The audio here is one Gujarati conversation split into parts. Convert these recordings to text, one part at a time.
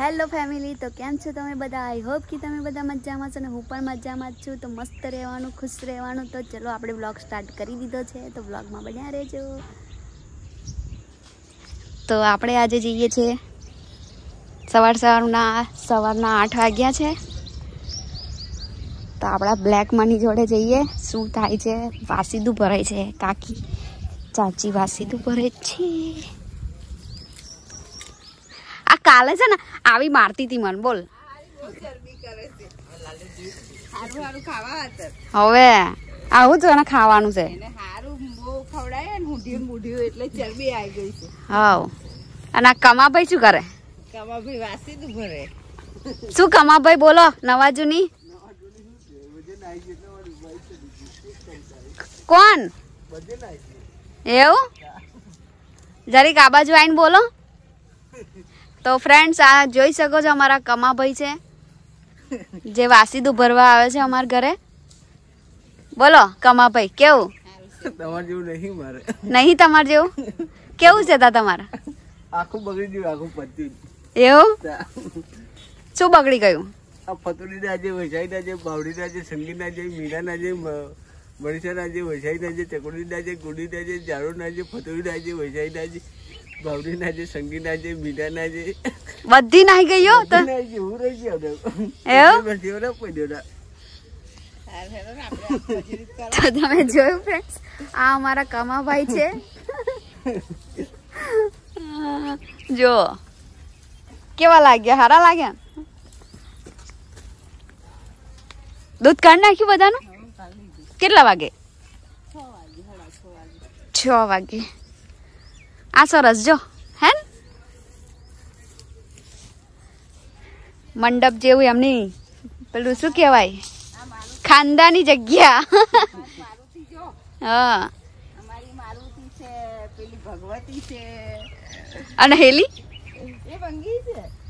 હેલો ફેમિલી તો કેમ છો તમે બધા આઈ હોપ કે તમે બધા મજામાં છો અને હું પણ મજામાં જ છું તો મસ્ત રહેવાનું ખુશ રહેવાનું તો ચલો આપણે બ્લોગ સ્ટાર્ટ કરી દીધો છે તો બ્લોગમાં બન્યા રહેજો તો આપણે આજે જઈએ છીએ સવાર સવારના સવારના આઠ વાગ્યા છે તો આપણા બ્લેક મની જોડે જઈએ શું થાય છે વાસીદું ભરાય છે કાકી ચાચી વાસીદું ભરે છે કાલે છે ને આવી મારતી હતી મને બોલ હવે આવું જ ખાવાનું છે હાવ અને કમાભાઈ શું કરે શું કમાભાઈ બોલો નવા જૂની કોણ એવું જરીક આ બાજુ આવીને બોલો તો ફ્રેન્ડ્સ આ જોઈ શકો છો અમારા કમાભાઈ છે જે વાસીદું ભરવા આવે છે અમારા ઘરે બોલો કમાભાઈ કેવું તમાર જેવું નહીં મારે નહીં તમાર જેવું કેવું છે તા તમારા આખું બગડી ગયું આખું પત્યું એવું શું બગડી ગયું આ ફતુડીના જે વૈશાખીના જે બાવડીના જે સંગીના જે મીરાના જે મણસાના જે વૈશાખીના જે ચકડીના જે ગુડીના જે ઝાડુના જે ફતુડીના જે વૈશાખીના જે ગૌરી ના જે બધી નાઈ ગઈ હો ગયો એવું તમે જોયું ફ્રેન્ડ્સ આ અમારા કમાભાઈ છે જો કેવા લાગ્યા સારા લાગ્યા દૂધ કાઢ નાખ્યું બધાનું કેટલા વાગે છ વાગે આ સરસ જો હે મંડપ જેવું એમની પેલું શું કહેવાય ખાનદાની જગ્યા હા અને હેલી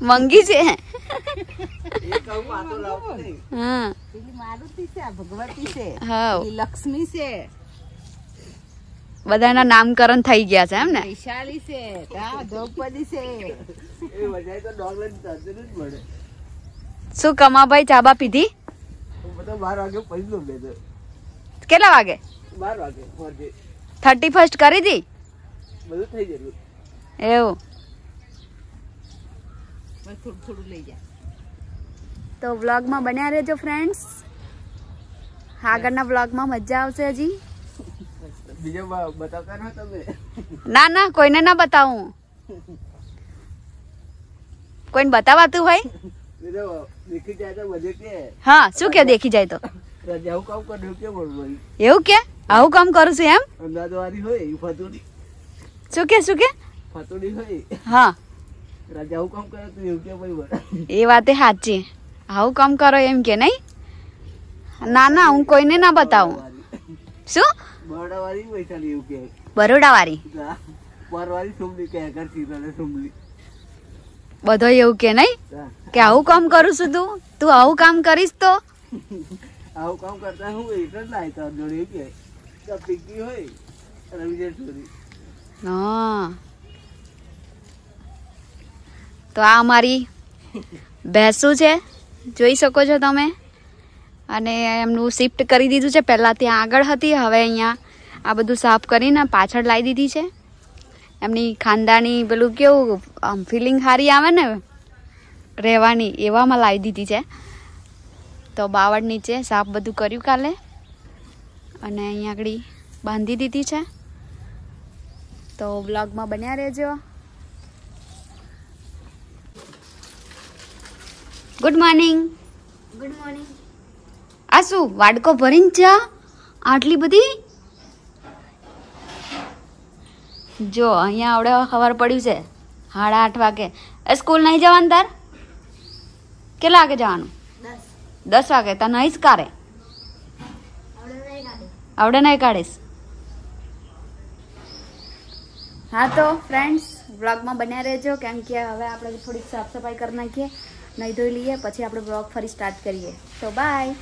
મંગી છે લક્ષ્મી છે બધાના નામકરણ થઈ ગયા છે એમ ને વૈશાલી છે દ્રૌપદી છે શું કમાભાઈ ચાબા પીધી કેટલા વાગે થર્ટી ફર્સ્ટ કરી દી એવું તો વ્લોગમાં બન્યા રહેજો ફ્રેન્ડ્સ આગળના વ્લોગમાં મજા આવશે હજી ના ના કોઈને ના બતાવું કોઈને બતાવાતું હોય હા શું કે દેખી જાય તો એવું કે આવું કામ કરું છું એમ શું કે શું કે હા એ વાતે સાચી આવું કામ કરો એમ કે નહીં ના ના હું કોઈને ના બતાવું શું બરોડાવાળી એવું બધો એવું કે નહીં કે આવું કામ કરું છું તું તું આવું કામ કરીશ તો આવું કામ કરતા હું એક જ લાય તો જોડે કે પીકી હોય રવિજય હા તો આ અમારી ભેંસું છે જોઈ શકો છો તમે અને એમનું શિફ્ટ કરી દીધું છે પહેલાં ત્યાં આગળ હતી હવે અહીંયા આ બધું સાફ કરીને પાછળ લાવી દીધી છે એમની ખાનદાની પેલું કેવું આમ ફિલિંગ સારી આવે ને રહેવાની એવામાં લાવી દીધી છે તો બાવડ નીચે સાફ બધું કર્યું કાલે અને અહીંયા આગળ બાંધી દીધી છે તો વ્લોગમાં બન્યા રહેજો ગુડ મોર્નિંગ ગુડ મોર્નિંગ આ વાડકો ભરીને ચા આટલી બધી જો અહીંયા આવડે ખબર પડ્યું છે સાડા આઠ વાગે સ્કૂલ નહીં જવાનું તાર કેટલા વાગે જવાનું દસ વાગે તાર નહીં કાઢે કારે આવડે નહીં કાઢીશ હા તો ફ્રેન્ડ્સ બ્લોગમાં બન્યા રહેજો કેમ કે હવે આપણે થોડીક સાફ સફાઈ કરી નાખીએ નહીં ધોઈ લઈએ પછી આપણે બ્લોગ ફરી સ્ટાર્ટ કરીએ તો બાય